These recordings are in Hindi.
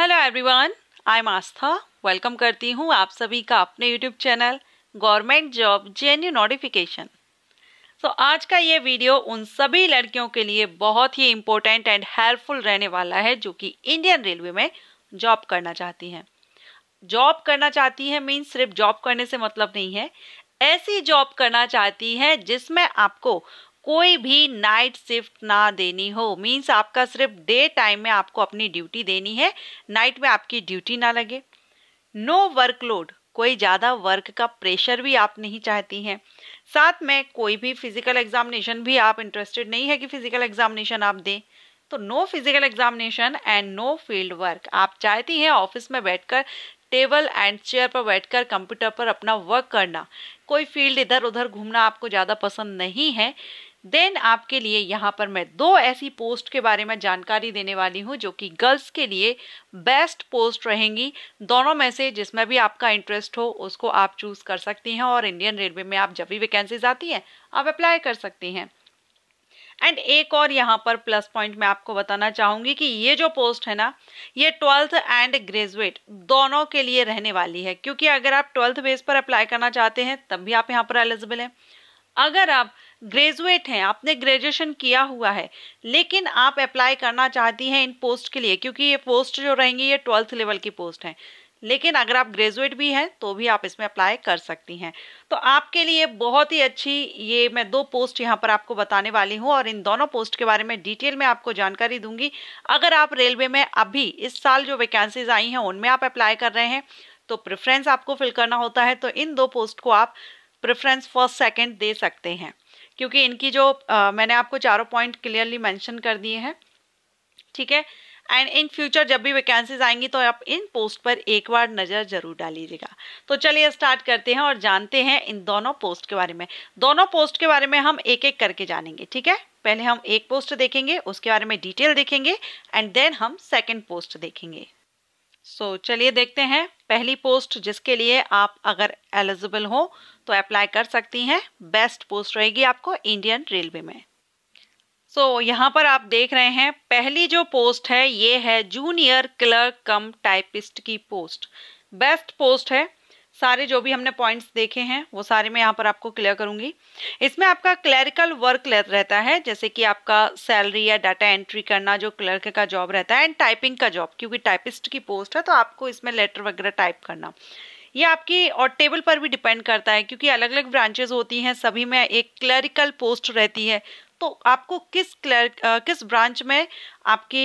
Hello everyone I am Aastha welcome करती हूँ आप सभी का अपने YouTube channel government job genuine notification so आज का ये वीडियो उन सभी लड़कियों के लिए बहुत ही इम्पोर्टेंट एंड हेल्पफुल रहने वाला है जो कि इंडियन रेलवे में जॉब करना चाहती हैं जॉब करना चाहती हैं मीन्स सिर्फ जॉब करने से मतलब नहीं है ऐसी जॉब करना चाहती हैं जिसमें आपको कोई भी नाइट शिफ्ट ना देनी हो मींस आपका सिर्फ डे टाइम में आपको अपनी ड्यूटी देनी है नाइट में आपकी ड्यूटी ना लगे नो वर्कलोड कोई ज़्यादा वर्क का प्रेशर भी आप नहीं चाहती हैं साथ में कोई भी फिजिकल एग्जामिनेशन भी आप इंटरेस्टेड नहीं है कि फिजिकल एग्जामिनेशन आप दें तो no physical examination and no field work आप चाहती हैं ऑफिस में बैठकर टेबल एंड चेयर पर बैठकर कंप्यूटर पर अपना वर्क करना कोई फील्ड इधर उधर घूमना आपको ज़्यादा पसंद नहीं है देन आपके लिए यहाँ पर मैं दो ऐसी पोस्ट के बारे में जानकारी देने वाली हूँ जो कि गर्ल्स के लिए बेस्ट पोस्ट रहेंगी दोनों में से जिसमें भी आपका इंटरेस्ट हो उसको आप चूज़ कर सकती हैं और इंडियन रेलवे में आप जब भी वैकेंसीज आती हैं आप अप्लाई कर सकती हैं एंड एक और यहाँ पर प्लस पॉइंट मैं आपको बताना चाहूँगी कि ये जो पोस्ट है ना ये ट्वेल्थ एंड ग्रेजुएट दोनों के लिए रहने वाली है क्योंकि अगर आप ट्वेल्थ बेस पर अप्लाई करना चाहते हैं तब भी आप यहाँ पर एलिजिबल हैं अगर आप ग्रेजुएट हैं आपने ग्रेजुएशन किया हुआ है लेकिन आप अप्लाई करना चाहती हैं इन पोस्ट के लिए क्योंकि ये पोस्ट जो रहेंगी ये ट्वेल्थ लेवल की पोस्ट हैं लेकिन अगर आप ग्रेजुएट भी हैं तो भी आप इसमें अप्लाई कर सकती हैं तो आपके लिए बहुत ही अच्छी ये मैं दो पोस्ट यहाँ पर आपको बताने वाली हूँ और इन दोनों पोस्ट के बारे में डिटेल में आपको जानकारी दूंगी अगर आप रेलवे में अभी इस साल जो वैकेंसीज आई हैं उनमें आप अप्लाई कर रहे हैं तो प्रेफरेंस आपको फिल करना होता है तो इन दो पोस्ट को आप प्रेफरेंस फर्स्ट सेकेंड दे सकते हैं क्योंकि इनकी जो आ, मैंने आपको चारों पॉइंट क्लियरली मेंशन कर दिए हैं ठीक है एंड इन फ्यूचर जब भी वैकेंसीज आएंगी तो आप इन पोस्ट पर एक बार नज़र जरूर डालीजिएगा तो चलिए स्टार्ट करते हैं और जानते हैं इन दोनों पोस्ट के बारे में दोनों पोस्ट के बारे में हम एक एक करके जानेंगे ठीक है पहले हम एक पोस्ट देखेंगे उसके बारे में डिटेल देखेंगे एंड देन हम सेकेंड पोस्ट देखेंगे सो so, चलिए देखते हैं पहली पोस्ट जिसके लिए आप अगर एलिजिबल हो तो अप्लाई कर सकती हैं बेस्ट पोस्ट रहेगी आपको इंडियन रेलवे में सो so, यहाँ पर आप देख रहे हैं पहली जो पोस्ट है ये है जूनियर क्लर्क कम टाइपिस्ट की पोस्ट बेस्ट पोस्ट है सारे जो भी हमने पॉइंट्स देखे हैं वो सारे मैं यहाँ पर आपको क्लियर करूंगी इसमें आपका क्लरिकल वर्क रहता है जैसे कि आपका सैलरी या डाटा एंट्री करना जो क्लर्क का जॉब रहता है एंड टाइपिंग का जॉब क्योंकि टाइपिस्ट की पोस्ट है तो आपको इसमें लेटर वगैरह टाइप करना ये आपकी और टेबल पर भी डिपेंड करता है क्योंकि अलग अलग ब्रांचेज होती हैं सभी में एक क्लरिकल पोस्ट रहती है तो आपको किस क्लर किस ब्रांच में आपकी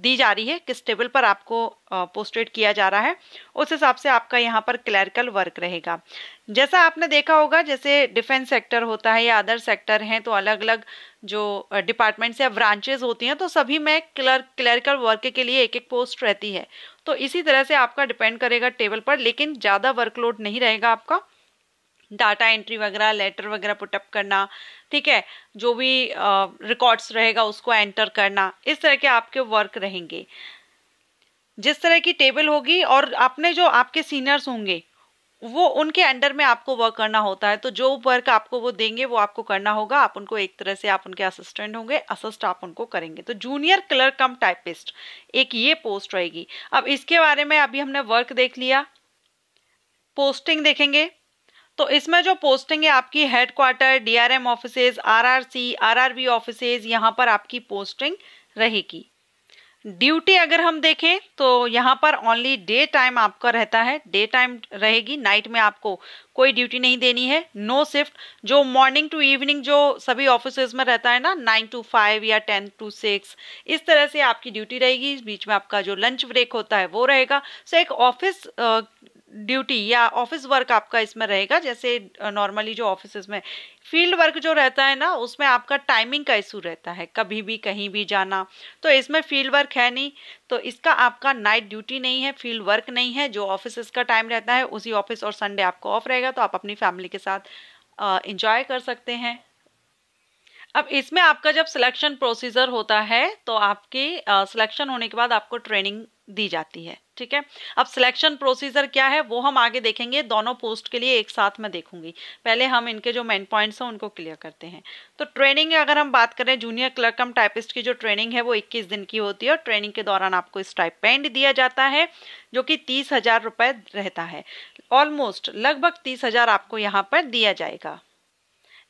दी जा रही है किस टेबल पर आपको पोस्टेड किया जा रहा है उस हिसाब से आपका यहाँ पर क्लैरिकल वर्क रहेगा जैसा आपने देखा होगा जैसे डिफेंस सेक्टर होता है या अदर सेक्टर हैं तो अलग अलग जो डिपार्टमेंट्स या ब्रांचेज होती हैं तो सभी में क्लर्क क्लैरिकल वर्क के लिए एक एक पोस्ट रहती है तो इसी तरह से आपका डिपेंड करेगा टेबल पर लेकिन ज़्यादा वर्कलोड नहीं रहेगा आपका डाटा एंट्री वगैरह लेटर वगैरह पुटअप करना ठीक है जो भी रिकॉर्ड्स रहेगा उसको एंटर करना इस तरह के आपके वर्क रहेंगे जिस तरह की टेबल होगी और आपने जो आपके सीनियर्स होंगे वो उनके अंडर में आपको वर्क करना होता है तो जो वर्क आपको वो देंगे वो आपको करना होगा आप उनको एक तरह से आप उनके असिस्टेंट होंगे असिस्ट आप उनको करेंगे तो जूनियर क्लर्क कम टाइपिस्ट एक ये पोस्ट रहेगी अब इसके बारे में अभी हमने वर्क देख लिया पोस्टिंग देखेंगे तो इसमें जो पोस्टिंग है आपकी head quarter DRM offices RRC RRB offices यहाँ पर आपकी पोस्टिंग रहेगी ड्यूटी अगर हम देखें तो यहाँ पर ओनली डे टाइम आपका रहता है डे टाइम रहेगी नाइट में आपको कोई ड्यूटी नहीं देनी है नो शिफ्ट जो मॉर्निंग टू इवनिंग जो सभी ऑफिस में रहता है ना नाइन टू फाइव या टेन टू सिक्स इस तरह से आपकी ड्यूटी रहेगी बीच में आपका जो लंच ब्रेक होता है वो रहेगा सो so, एक ऑफिस ड्यूटी या ऑफिस वर्क आपका इसमें रहेगा जैसे नॉर्मली जो ऑफिस में फील्ड वर्क जो रहता है ना उसमें आपका टाइमिंग का इशू रहता है कभी भी कहीं भी जाना तो इसमें फील्ड वर्क है नहीं तो इसका आपका नाइट ड्यूटी नहीं है फील्ड वर्क नहीं है जो ऑफिस का टाइम रहता है उसी ऑफिस और संडे आपको ऑफ रहेगा तो आप अपनी फैमिली के साथ इंजॉय कर सकते हैं अब इसमें आपका जब सिलेक्शन प्रोसीजर होता है तो आपकी सिलेक्शन होने के बाद आपको ट्रेनिंग दी जाती है ठीक है अब सिलेक्शन प्रोसीजर क्या है वो हम आगे देखेंगे दोनों पोस्ट के लिए एक साथ में देखूंगी पहले हम इनके जो मेन पॉइंट्स हैं उनको क्लियर करते हैं तो ट्रेनिंग अगर हम बात करें जूनियर क्लर्क हम टाइपिस्ट की जो ट्रेनिंग है वो इक्कीस दिन की होती है और ट्रेनिंग के दौरान आपको स्टाइपेंड दिया जाता है जो कि तीस हजार रहता है ऑलमोस्ट लगभग तीस हजार आपको यहाँ पर दिया जाएगा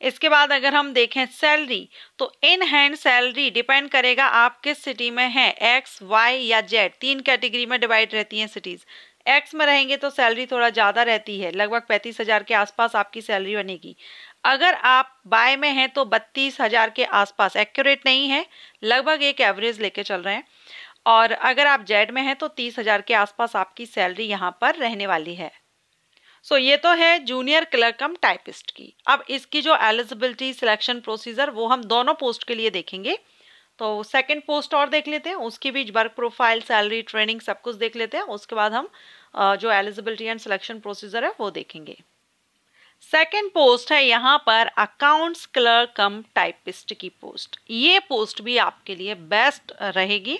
इसके बाद अगर हम देखें सैलरी तो इन हैंड सैलरी डिपेंड करेगा आप किस सिटी में हैं एक्स वाई या जेड तीन कैटेगरी में डिवाइड रहती हैं सिटीज़ एक्स में रहेंगे तो सैलरी थोड़ा ज़्यादा रहती है लगभग पैंतीस हज़ार के आसपास आपकी सैलरी बनेगी अगर आप बाय में हैं तो बत्तीस हज़ार के आसपास एक्यूरेट नहीं है लगभग एक एवरेज लेके चल रहे हैं और अगर आप जेड में हैं तो तीस हज़ार के आसपास आपकी सैलरी यहाँ पर रहने वाली है सो so, ये तो है जूनियर क्लर्क कम टाइपिस्ट की अब इसकी जो एलिजिबिलिटी सिलेक्शन प्रोसीजर वो हम दोनों पोस्ट के लिए देखेंगे तो सेकंड पोस्ट और देख लेते हैं उसकी भी वर्क प्रोफाइल सैलरी ट्रेनिंग सब कुछ देख लेते हैं उसके बाद हम जो एलिजिबिलिटी एंड सिलेक्शन प्रोसीजर है वो देखेंगे सेकेंड पोस्ट है यहाँ पर अकाउंट्स क्लर्क कम टाइपिस्ट की पोस्ट ये पोस्ट भी आपके लिए बेस्ट रहेगी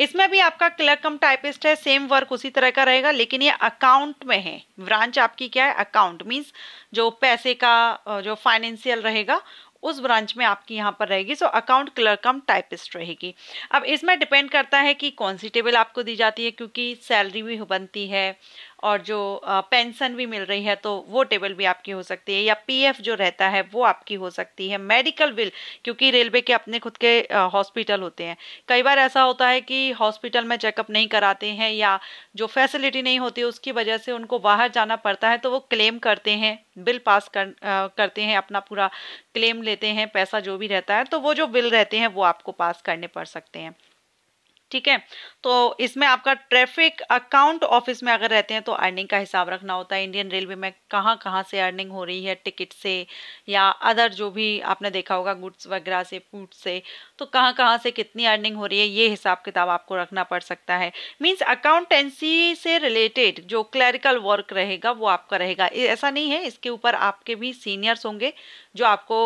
इसमें भी आपका क्लर्क कम टाइपिस्ट है सेम वर्क उसी तरह का रहेगा लेकिन ये अकाउंट में है ब्रांच आपकी क्या है अकाउंट मीन्स जो पैसे का जो फाइनेंशियल रहेगा उस ब्रांच में आपकी यहाँ पर रहेगी so account clerk cum typist रहेगी अब इसमें डिपेंड करता है कि कौन सी टेबल आपको दी जाती है क्योंकि सैलरी भी बनती है और जो पेंशन भी मिल रही है तो वो टेबल भी आपकी हो सकती है या पीएफ जो रहता है वो आपकी हो सकती है मेडिकल बिल क्योंकि रेलवे के अपने खुद के हॉस्पिटल होते हैं कई बार ऐसा होता है कि हॉस्पिटल में चेकअप नहीं कराते हैं या जो फैसिलिटी नहीं होती उसकी वजह से उनको बाहर जाना पड़ता है तो वो क्लेम करते हैं बिल पास कर, आ, करते हैं अपना पूरा क्लेम लेते हैं पैसा जो भी रहता है तो वो जो बिल रहते हैं वो आपको पास करने पड़ सकते हैं ठीक है तो इसमें आपका ट्रैफिक अकाउंट ऑफिस में अगर रहते हैं तो अर्निंग का हिसाब रखना होता है इंडियन रेलवे में कहाँ कहाँ से अर्निंग हो रही है टिकट से या अदर जो भी आपने देखा होगा गुड्स वगैरह से फूड से तो कहाँ कहाँ से कितनी अर्निंग हो रही है ये हिसाब किताब आपको रखना पड़ सकता है मीन्स अकाउंटेंसी से रिलेटेड जो क्लरिकल वर्क रहेगा वो आपका रहेगा ऐसा नहीं है इसके ऊपर आपके भी सीनियर्स होंगे जो आपको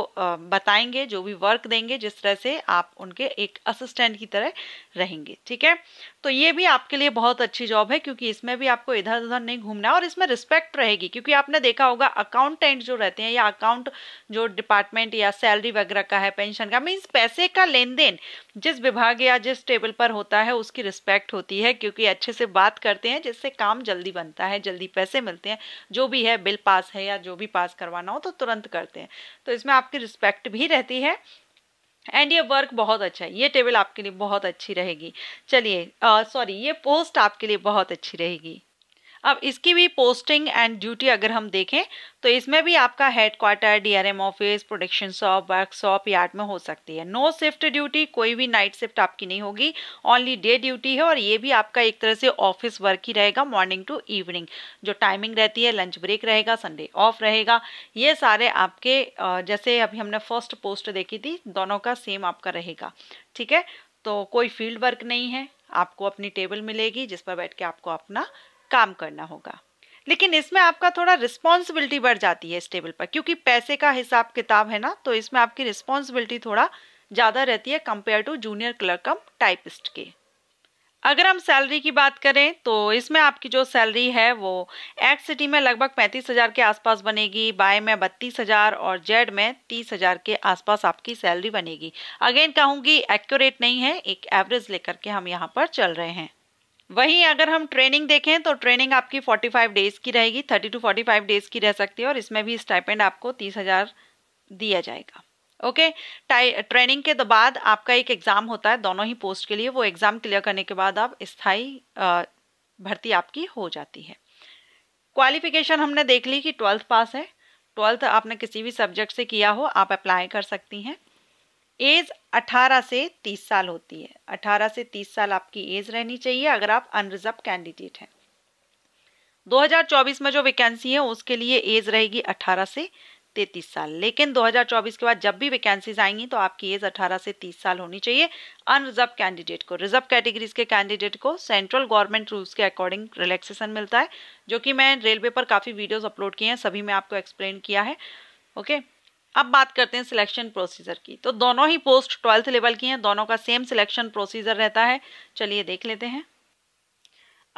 बताएंगे जो भी वर्क देंगे जिस तरह से आप उनके एक असिस्टेंट की तरह रहेंगे ठीक है तो ये भी आपके लिए बहुत अच्छी जॉब है क्योंकि इसमें भी आपको इधर उधर नहीं घूमना है और इसमें रिस्पेक्ट रहेगी क्योंकि आपने देखा होगा अकाउंटेंट जो रहते हैं या अकाउंट जो डिपार्टमेंट या सैलरी वगैरह का है पेंशन का मीन्स पैसे का लेन देन जिस विभाग या जिस टेबल पर होता है उसकी रिस्पेक्ट होती है क्योंकि अच्छे से बात करते हैं जिससे काम जल्दी बनता है जल्दी पैसे मिलते हैं जो भी है बिल पास है या जो भी पास करवाना हो तो तुरंत करते हैं तो इसमें आपकी रिस्पेक्ट भी रहती है एंड ये वर्क बहुत अच्छा है ये टेबल आपके लिए बहुत अच्छी रहेगी चलिए सॉरी ये पोस्ट आपके लिए बहुत अच्छी रहेगी अब इसकी भी पोस्टिंग एंड ड्यूटी अगर हम देखें तो इसमें भी आपका head quarter DRM office production shop workshop yard में हो सकती है नो शिफ्ट ड्यूटी कोई भी नाइट शिफ्ट आपकी नहीं होगी ओनली डे ड्यूटी है और ये भी आपका एक तरह से ऑफिस वर्क ही रहेगा मॉर्निंग टू इवनिंग जो टाइमिंग रहती है लंच ब्रेक रहेगा संडे ऑफ रहेगा ये सारे आपके जैसे अभी हमने फर्स्ट पोस्ट देखी थी दोनों का सेम आपका रहेगा ठीक है तो कोई फील्ड वर्क नहीं है आपको अपनी टेबल मिलेगी जिस पर बैठ के आपको अपना काम करना होगा लेकिन इसमें आपका थोड़ा रिस्पॉन्सिबिलिटी बढ़ जाती है इस टेबल पर क्योंकि पैसे का हिसाब किताब है ना तो इसमें आपकी रिस्पॉन्सिबिलिटी थोड़ा ज़्यादा रहती है compare to junior clerk cum typist के अगर हम सैलरी की बात करें तो इसमें आपकी जो सैलरी है वो एक्स सिटी में लगभग पैंतीस हज़ार के आसपास बनेगी बाय में बत्तीस हज़ार और जेड में तीस हज़ार के आसपास आपकी सैलरी बनेगी अगेन कहूँगी एक्यूरेट नहीं है एक एवरेज लेकर के हम यहाँ पर चल रहे हैं वहीं अगर हम ट्रेनिंग देखें तो ट्रेनिंग आपकी 45 डेज की रहेगी 30 टू 45 डेज की रह सकती है और इसमें भी स्टाइपेंड आपको तीस हज़ार दिया जाएगा ओके okay? ट्रेनिंग के बाद आपका एक एग्ज़ाम होता है दोनों ही पोस्ट के लिए वो एग्ज़ाम क्लियर करने के बाद आप स्थाई भर्ती आपकी हो जाती है क्वालिफिकेशन हमने देख ली कि ट्वेल्थ पास है ट्वेल्थ आपने किसी भी सब्जेक्ट से किया हो आप अप्लाई कर सकती हैं एज 18 से 30 साल होती है 18 से 30 साल आपकी एज रहनी चाहिए अगर आप अनरिजर्व कैंडिडेट हैं 2024 में जो वैकेंसी है उसके लिए एज रहेगी 18 से 33 साल लेकिन 2024 के बाद जब भी वैकेंसीज आएंगी तो आपकी एज 18 से 30 साल होनी चाहिए अनरिजर्व कैंडिडेट को रिजर्व कैटेगरीज के कैंडिडेट को सेंट्रल गवर्नमेंट रूल्स के अकॉर्डिंग रिलैक्सेशन मिलता है जो कि मैं रेलवे पर काफ़ी वीडियोस अपलोड किए हैं सभी में आपको एक्सप्लेन किया है ओके okay? अब बात करते हैं सिलेक्शन प्रोसीजर की तो दोनों ही पोस्ट ट्वेल्थ लेवल की हैं दोनों का सेम सिलेक्शन प्रोसीजर रहता है चलिए देख लेते हैं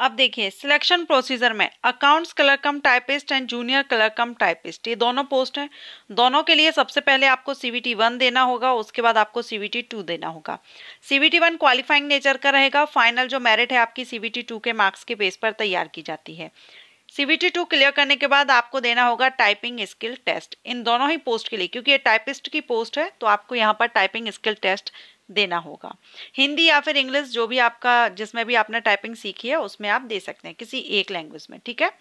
अब देखिए सिलेक्शन प्रोसीजर में accounts clerk cum typist and junior clerk cum typist ये दोनों पोस्ट हैं दोनों के लिए सबसे पहले आपको सी टी वन देना होगा उसके बाद आपको सी टी टू देना होगा C T one qualifying nature का रहेगा फाइनल जो मेरिट है आपकी सी टी टू के मार्क्स के बेस पर तैयार की जाती है सीबीटी टू क्लियर करने के बाद आपको देना होगा टाइपिंग स्किल टेस्ट इन दोनों ही पोस्ट के लिए क्योंकि ये टाइपिस्ट की पोस्ट है तो आपको यहाँ पर टाइपिंग स्किल टेस्ट देना होगा हिंदी या फिर इंग्लिश जो भी आपका जिसमें भी आपने टाइपिंग सीखी है उसमें आप दे सकते हैं किसी एक लैंग्वेज में ठीक है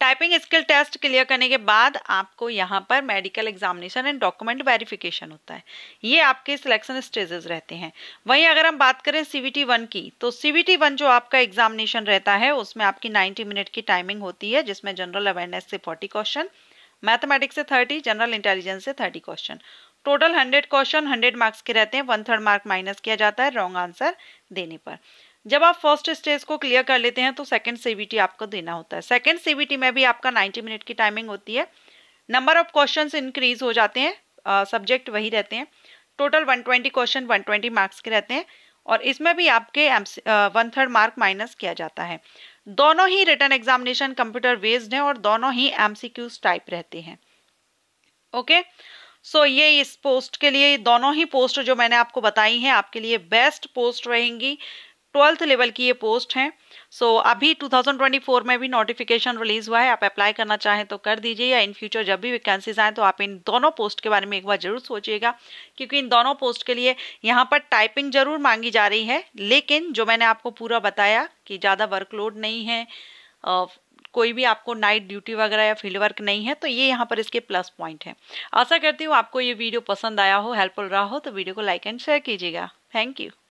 टाइपिंग स्किल टेस्ट क्लियर करने के बाद आपको यहाँ पर medical examination and document verification होता है ये आपके सिलेक्शन स्टेजेस रहते हैं वहीं अगर हम बात करें सी वी वन की तो सी वी वन जो आपका एग्जामिनेशन रहता है उसमें आपकी 90 मिनट की टाइमिंग होती है जिसमें जनरल अवेयरनेस से फोर्टी क्वेश्चन मैथमेटिक्स से थर्टी जनरल इंटेलिजेंस से thirty question total hundred question hundred marks के रहते हैं वन थर्ड मार्क माइनस किया जाता है रॉन्ग आंसर देने पर जब आप फर्स्ट स्टेज को क्लियर कर लेते हैं तो सेकेंड सीबीटी आपको देना होता है सेकंड सीबीटी में भी आपका 90 मिनट की टाइमिंग होती है नंबर ऑफ क्वेश्चंस इंक्रीज हो जाते हैं सब्जेक्ट वही रहते हैं टोटल 120 क्वेश्चन 120 मार्क्स के रहते हैं और इसमें भी आपके वन थर्ड मार्क माइनस किया जाता है दोनों ही रिटर्न एग्जामिनेशन कंप्यूटर बेस्ड हैं और दोनों ही एमसीक्यूज टाइप रहते हैं ओके सो so, ये इस पोस्ट के लिए दोनों ही पोस्ट जो मैंने आपको बताई हैं आपके लिए बेस्ट पोस्ट रहेंगी ट्वेल्थ लेवल की ये पोस्ट हैं सो so, अभी 2024 में भी नोटिफिकेशन रिलीज हुआ है आप अप्लाई करना चाहें तो कर दीजिए या इन फ्यूचर जब भी वैकेंसीज आएँ तो आप इन दोनों पोस्ट के बारे में एक बार जरूर सोचिएगा क्योंकि इन दोनों पोस्ट के लिए यहाँ पर टाइपिंग जरूर मांगी जा रही है लेकिन जो मैंने आपको पूरा बताया कि ज़्यादा वर्कलोड नहीं है कोई भी आपको नाइट ड्यूटी वगैरह या फील्ड वर्क नहीं है तो ये यहाँ पर इसके प्लस पॉइंट है आशा करती हूँ आपको ये वीडियो पसंद आया हो हेल्पफुल रहा हो तो वीडियो को लाइक एंड शेयर कीजिएगा थैंक यू